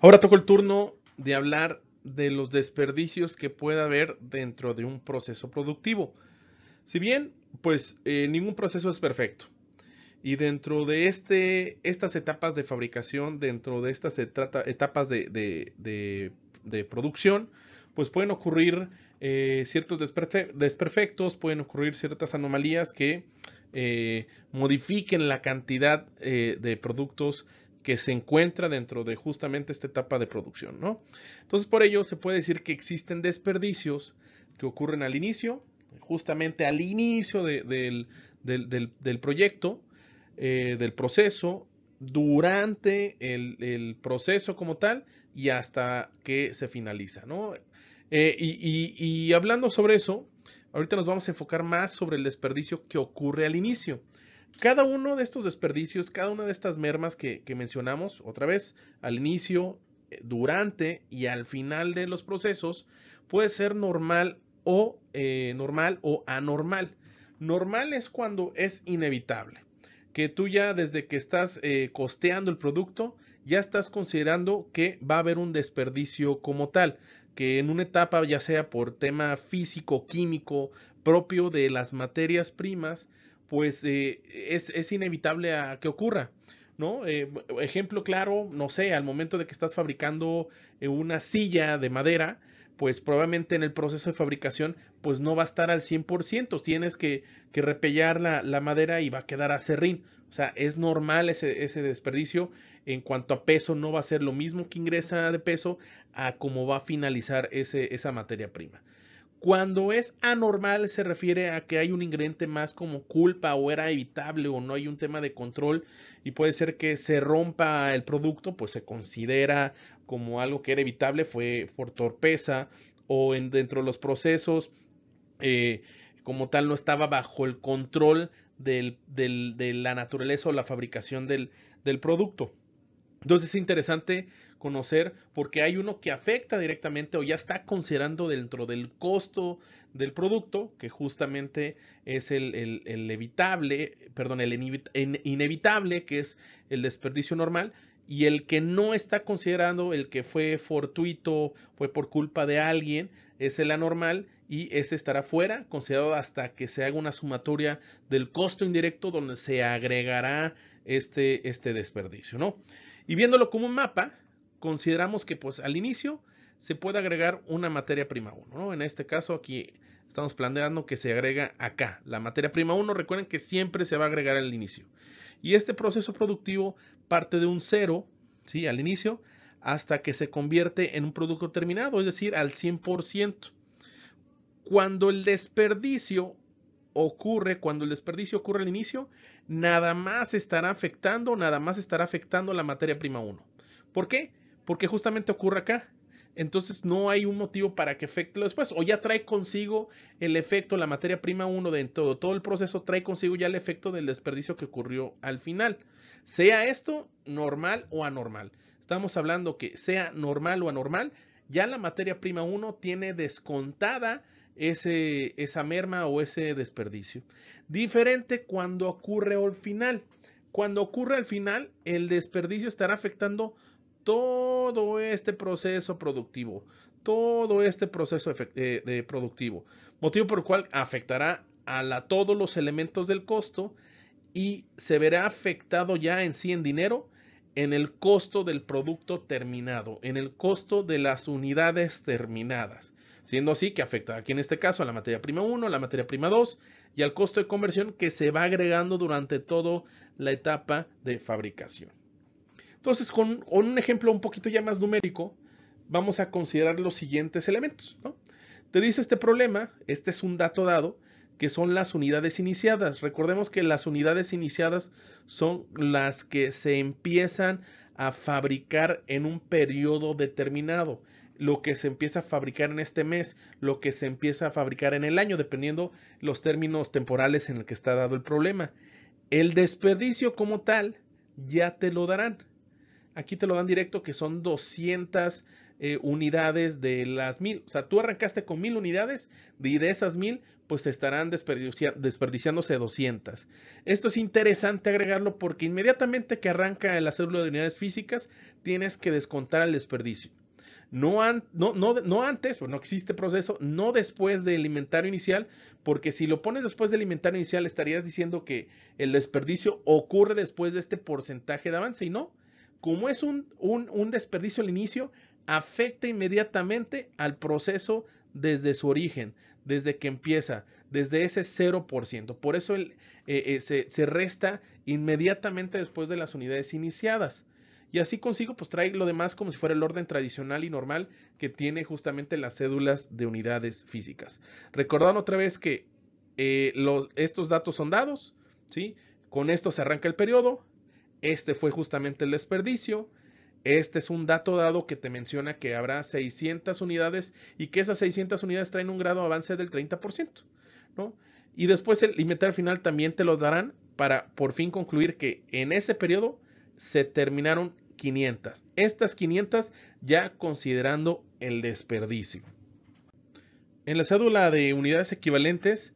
Ahora tocó el turno de hablar de los desperdicios que puede haber dentro de un proceso productivo. Si bien, pues eh, ningún proceso es perfecto. Y dentro de este, estas etapas de fabricación, dentro de estas etapas de, producción, pues pueden ocurrir eh, ciertos desperfectos, pueden ocurrir ciertas anomalías que eh, modifiquen la cantidad de productos que se encuentra dentro de justamente esta etapa de producción, ¿no? Entonces, por ello se puede decir que existen desperdicios que ocurren al inicio, justamente al inicio del, proyecto, eh, del proceso, durante el, proceso como tal y hasta que se finaliza, eh, y, y hablando sobre eso, ahorita nos vamos a enfocar más sobre el desperdicio que ocurre al inicio cada uno de estos desperdicios, cada una de estas mermas que, mencionamos, otra vez, al inicio, eh, durante y al final de los procesos, puede ser normal o eh, normal o anormal. Normal es cuando es inevitable, que tú ya desde que estás eh, costeando el producto, ya estás considerando que va a haber un desperdicio como tal, que en una etapa ya sea por tema físico, químico, propio de las materias primas, pues eh, es, inevitable a que ocurra. ¿No? Eh, ejemplo claro, no sé, al momento de que estás fabricando eh, una silla de madera, pues probablemente en el proceso de fabricación pues no va a estar al 100%, tienes que, que repellar la, madera y va a quedar a serrín. O sea, es normal ese, ese, desperdicio. En cuanto a peso, no va a ser lo mismo que ingresa de peso a cómo va a finalizar ese, esa materia prima. Cuando es anormal se refiere a que hay un ingrediente más como culpa o era evitable o no hay un tema de control y puede ser que se rompa el producto, pues se considera como algo que era evitable, fue por torpeza o en, dentro de los procesos eh, como tal no estaba bajo el control de la naturaleza o la fabricación del, del producto. Entonces es interesante conocer porque hay uno que afecta directamente o ya está considerando dentro del costo del producto, que justamente es el, el, evitable, perdón, el inevitable, que es el desperdicio normal, y el que no está considerando, el que fue fortuito, fue por culpa de alguien, es el anormal y ese estará fuera, considerado hasta que se haga una sumatoria del costo indirecto donde se agregará este, este desperdicio, ¿no? Y viéndolo como un mapa, consideramos que pues al inicio se puede agregar una materia prima 1, ¿no? En este caso aquí estamos planteando que se agrega acá. La materia prima 1, recuerden que siempre se va a agregar al inicio. Y este proceso productivo parte de un cero ¿sí? Al inicio, hasta que se convierte en un producto terminado, es decir, al 100%. Cuando el desperdicio ocurre, cuando el desperdicio ocurre al inicio, nada más estará afectando, nada más estará afectando la materia prima 1. ¿Por qué? porque justamente ocurre acá. Entonces no hay un motivo para que efectúe después. O ya trae consigo el efecto, la materia prima 1 dentro de todo, todo el proceso trae consigo ya el efecto del desperdicio que ocurrió al final. Sea esto normal o anormal. Estamos hablando que sea normal o anormal, ya la materia prima 1 tiene descontada ese, esa merma o ese desperdicio. Diferente cuando ocurre al final. Cuando ocurre al final, el desperdicio estará afectando todo este proceso productivo, todo este proceso eh, productivo, motivo por el cual afectará a todos los elementos del costo y se verá afectado ya en sí en dinero en el costo del producto terminado, en el costo de las unidades terminadas, siendo así que afecta aquí en este caso a la materia prima 1, a la materia prima 2 y al costo de conversión que se va agregando durante toda la etapa de fabricación. Entonces, con, un ejemplo un poquito ya más numérico, vamos a considerar los siguientes elementos. Te dice este problema, este es un dato dado, que son las unidades iniciadas. Recordemos que las unidades iniciadas son las que se empiezan a fabricar en un periodo determinado, lo que se empieza a fabricar en este mes, lo que se empieza a fabricar en el año, dependiendo los términos temporales en el que está dado el problema. El desperdicio como tal ya te lo darán. Aquí te lo dan directo que son 200 eh, unidades de las 1000. O sea, tú arrancaste con 1000 unidades y de esas 1000 pues estarán desperdiciándose 200. Esto es interesante agregarlo porque inmediatamente que arranca la célula de unidades físicas tienes que descontar el desperdicio. No, no, no, no, antes, no existe proceso, no después del inventario inicial, porque si lo pones después del inventario inicial estarías diciendo que el desperdicio ocurre después de este porcentaje de avance y no, como es un, desperdicio al inicio, afecta inmediatamente al proceso desde su origen, desde que empieza, desde ese 0%. Por eso eh, eh, se, resta inmediatamente después de las unidades iniciadas. Y así consigo, pues trae lo demás como si fuera el orden tradicional y normal que tiene justamente las cédulas de unidades físicas. Recordando otra vez que eh, los, estos datos son dados, ¿sí? Con esto se arranca el periodo, este fue justamente el desperdicio. Este es un dato dado que te menciona que habrá 600 unidades y que esas 600 unidades traen un grado de avance del 30%, Y después el al final también te lo darán para por fin concluir que en ese periodo se terminaron 500. Estas 500 ya considerando el desperdicio. En la cédula de unidades equivalentes,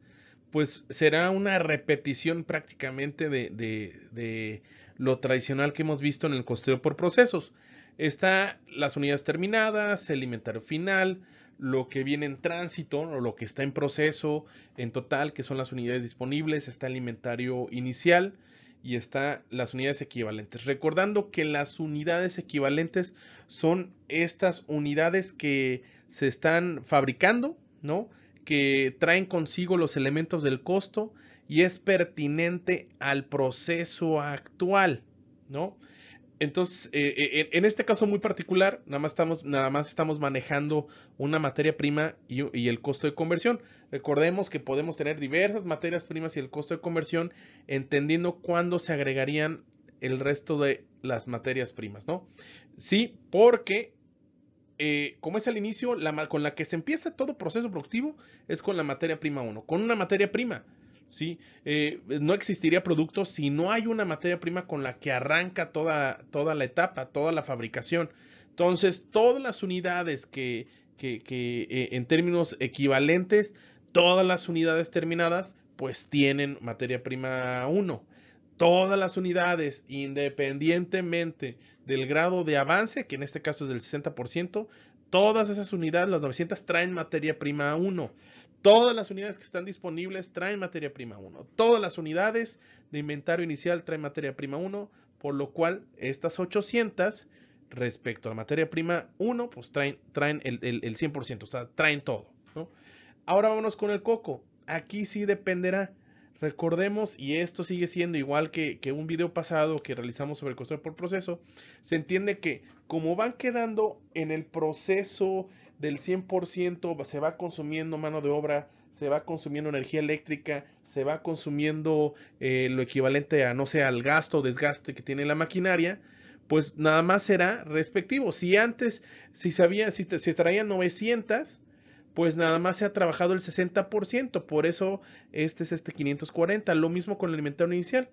pues será una repetición prácticamente de lo tradicional que hemos visto en el costeo por procesos. Está las unidades terminadas, el inventario final, lo que viene en tránsito o lo que está en proceso en total, que son las unidades disponibles, está el inventario inicial y está las unidades equivalentes. Recordando que las unidades equivalentes son estas unidades que se están fabricando, ¿no? Que traen consigo los elementos del costo y es pertinente al proceso actual, ¿no? Entonces, eh, eh, en este caso muy particular, nada más estamos, nada más estamos manejando una materia prima y, el costo de conversión. Recordemos que podemos tener diversas materias primas y el costo de conversión, entendiendo cuándo se agregarían el resto de las materias primas, ¿no? Sí, porque eh, como es el inicio, con la que se empieza todo proceso productivo es con la materia prima 1, con una materia prima. ¿sí? Eh, no existiría producto si no hay una materia prima con la que arranca toda, toda la etapa, toda la fabricación. Entonces, todas las unidades que, eh, en términos equivalentes, todas las unidades terminadas, pues tienen materia prima 1. Todas las unidades, independientemente del grado de avance, que en este caso es del 60%, todas esas unidades, las 900, traen materia prima 1. Todas las unidades que están disponibles traen materia prima 1. Todas las unidades de inventario inicial traen materia prima 1, por lo cual estas 800 respecto a la materia prima 1, pues traen, traen el, 100%, o sea, traen todo. Ahora vámonos con el coco. Aquí sí dependerá. Recordemos, y esto sigue siendo igual que, un video pasado que realizamos sobre el costo por proceso, se entiende que como van quedando en el proceso del 100% se va consumiendo mano de obra, se va consumiendo energía eléctrica, se va consumiendo eh, lo equivalente a, no sé, al gasto o desgaste que tiene la maquinaria, pues nada más será respectivo. Si antes, si sabía, si, traían 900, pues nada más se ha trabajado el 60%, por eso este es este 540, lo mismo con el inventario inicial.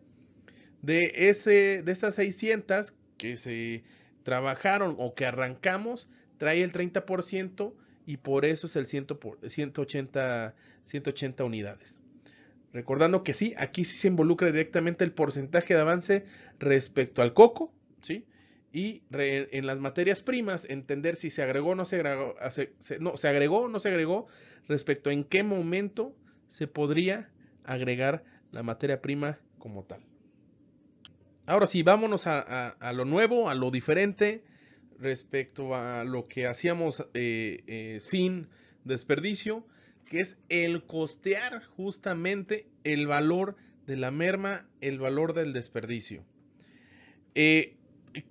De, ese, de estas 600 que se trabajaron o que arrancamos, trae el 30% y por eso es el por, 180, 180 unidades. Recordando que sí, aquí sí se involucra directamente el porcentaje de avance respecto al coco, ¿sí? Y en las materias primas, entender si se agregó o no se agregó, no, se agregó no se agregó, respecto a en qué momento se podría agregar la materia prima como tal. Ahora sí, vámonos a lo nuevo, a lo diferente, respecto a lo que hacíamos eh, eh, sin desperdicio, que es el costear justamente el valor de la merma, el valor del desperdicio. Eh,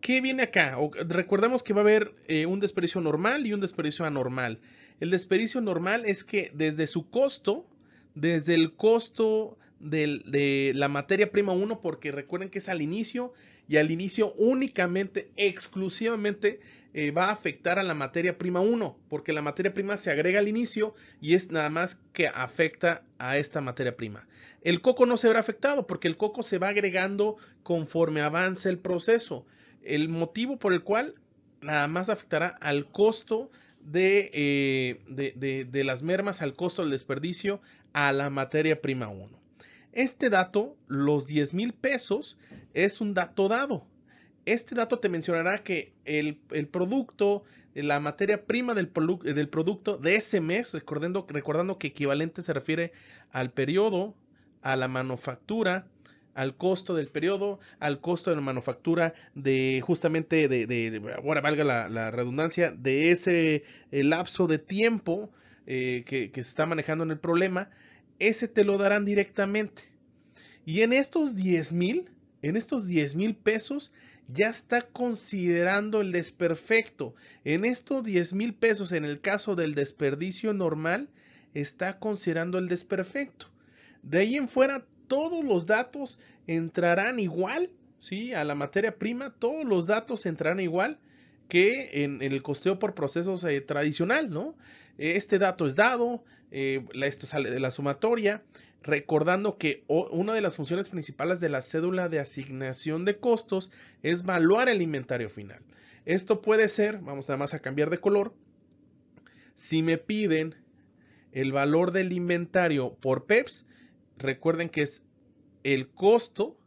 ¿Qué viene acá? recordemos que va a haber un desperdicio normal y un desperdicio anormal. El desperdicio normal es que desde su costo, desde el costo de la materia prima 1, porque recuerden que es al inicio, y al inicio únicamente, exclusivamente eh, va a afectar a la materia prima 1, porque la materia prima se agrega al inicio y es nada más que afecta a esta materia prima. El coco no se verá afectado porque el coco se va agregando conforme avanza el proceso. El motivo por el cual nada más afectará al costo de, eh, de las mermas, al costo del desperdicio, a la materia prima 1. Este dato, los 10 mil pesos, es un dato dado. Este dato te mencionará que el, el producto, la materia prima del, del, producto de ese mes, recordando, recordando que equivalente se refiere al periodo, a la manufactura, al costo del periodo, al costo de la manufactura de justamente de, ahora valga la, redundancia, de ese eh, lapso de tiempo eh, que se está manejando en el problema ese te lo darán directamente. Y en estos 10 mil, en estos 10 mil pesos, ya está considerando el desperfecto. En estos 10 mil pesos, en el caso del desperdicio normal, está considerando el desperfecto. De ahí en fuera, todos los datos entrarán igual, ¿sí? A la materia prima, todos los datos entrarán igual que en, el costeo por procesos eh, tradicional, ¿no? Este dato es dado, eh, esto sale de la sumatoria, recordando que una de las funciones principales de la cédula de asignación de costos es evaluar el inventario final. Esto puede ser, vamos nada más a cambiar de color, si me piden el valor del inventario por PEPS, recuerden que es el costo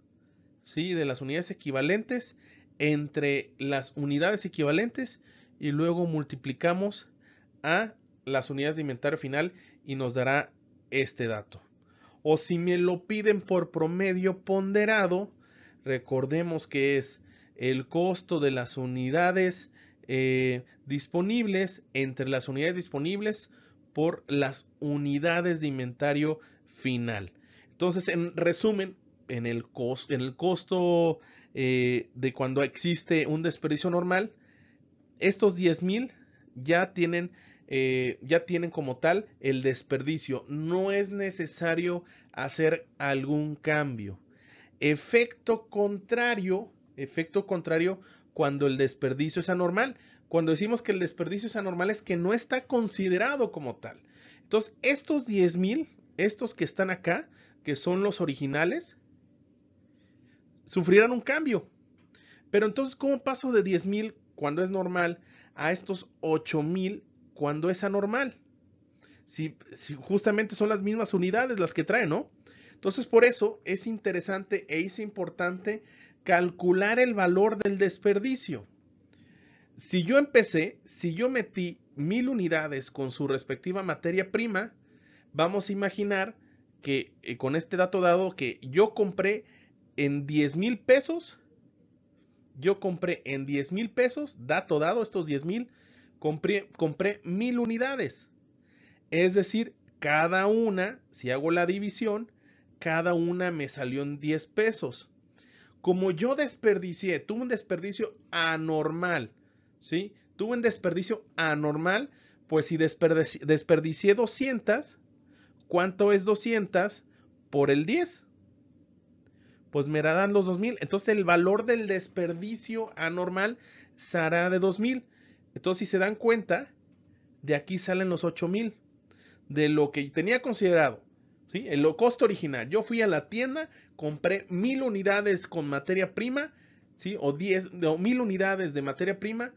¿sí? de las unidades equivalentes entre las unidades equivalentes y luego multiplicamos a las unidades de inventario final y nos dará este dato. O si me lo piden por promedio ponderado, recordemos que es el costo de las unidades eh, disponibles entre las unidades disponibles por las unidades de inventario final. Entonces, en resumen, en el, costo eh, de cuando existe un desperdicio normal, estos 10.000 ya tienen eh, ya tienen como tal el desperdicio. No es necesario hacer algún cambio. Efecto contrario, efecto contrario cuando el desperdicio es anormal. Cuando decimos que el desperdicio es anormal es que no está considerado como tal. Entonces, estos 10.000, estos que están acá, que son los originales, sufrirán un cambio. Pero entonces, ¿cómo paso de 10.000 cuando es normal a estos mil cuando es anormal. Si, justamente son las mismas unidades las que trae, ¿no? Entonces, por eso es interesante e es importante calcular el valor del desperdicio. Si yo empecé, si yo metí mil unidades con su respectiva materia prima, vamos a imaginar que eh, con este dato dado que yo compré en 10 mil pesos, yo compré en 10 mil pesos, dato dado, estos 10 mil compré, compré mil unidades. Es decir, cada una, si hago la división, cada una me salió en 10 pesos. Como yo desperdicié, tuve un desperdicio anormal, ¿sí? Tuve un desperdicio anormal, pues si desperdicié 200, ¿cuánto es 200 por el 10? Pues me darán los 2000. Entonces el valor del desperdicio anormal será de 2000. Entonces, si se dan cuenta, de aquí salen los 8000 de lo que tenía considerado. ¿sí? El costo original. Yo fui a la tienda, compré mil unidades con materia prima, ¿sí? o, 10, mil unidades de materia prima,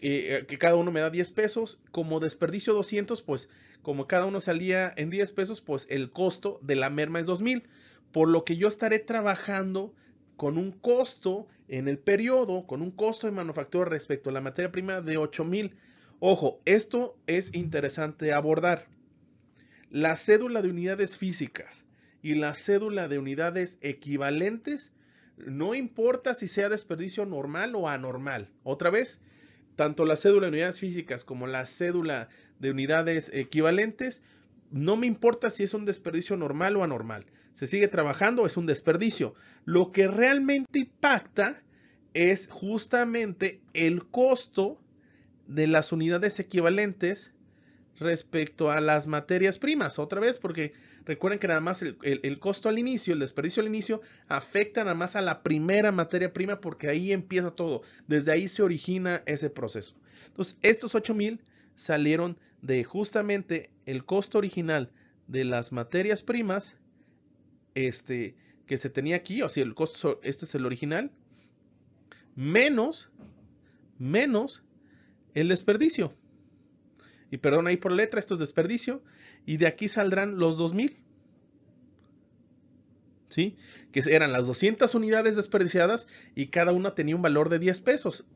eh, eh, que cada uno me da 10 pesos. Como desperdicio 200, pues como cada uno salía en 10 pesos, pues el costo de la merma es 2000. Por lo que yo estaré trabajando con un costo en el periodo con un costo de manufactura respecto a la materia prima de 8000. Ojo, esto es interesante abordar. La cédula de unidades físicas y la cédula de unidades equivalentes, no importa si sea desperdicio normal o anormal. Otra vez, tanto la cédula de unidades físicas como la cédula de unidades equivalentes, no me importa si es un desperdicio normal o anormal se sigue trabajando, es un desperdicio. Lo que realmente impacta es justamente el costo de las unidades equivalentes respecto a las materias primas. Otra vez, porque recuerden que nada más el, costo al inicio, el desperdicio al inicio, afecta nada más a la primera materia prima porque ahí empieza todo. Desde ahí se origina ese proceso. Entonces, estos 8000 salieron de justamente el costo original de las materias primas este, que se tenía aquí, o si el costo, este es el original, menos, menos el desperdicio. Y perdón ahí por letra, esto es desperdicio. Y de aquí saldrán los 2000. ¿Sí? Que eran las 200 unidades desperdiciadas y cada una tenía un valor de 10 pesos.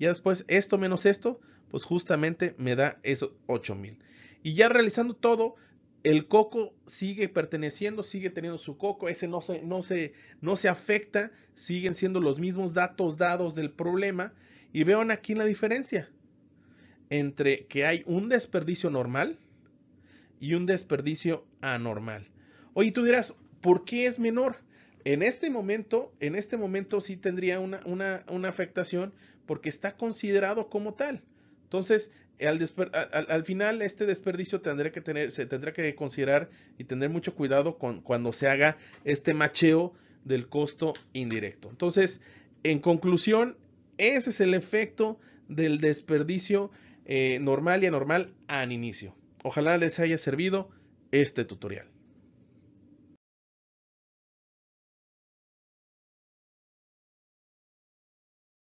Ya después, esto menos esto, pues justamente me da esos 8000. Y ya realizando todo, el coco sigue perteneciendo, sigue teniendo su coco, ese no se, no se, no se afecta, siguen siendo los mismos datos dados del problema. Y vean aquí la diferencia entre que hay un desperdicio normal y un desperdicio anormal. Oye, tú dirás, ¿por qué es menor? En este momento, en este momento sí tendría una, una afectación porque está considerado como tal. Entonces, al, final este desperdicio tendrá que tener, se tendrá que considerar y tener mucho cuidado con, cuando se haga este macheo del costo indirecto. Entonces, en conclusión, ese es el efecto del desperdicio eh, normal y anormal al inicio. Ojalá les haya servido este tutorial.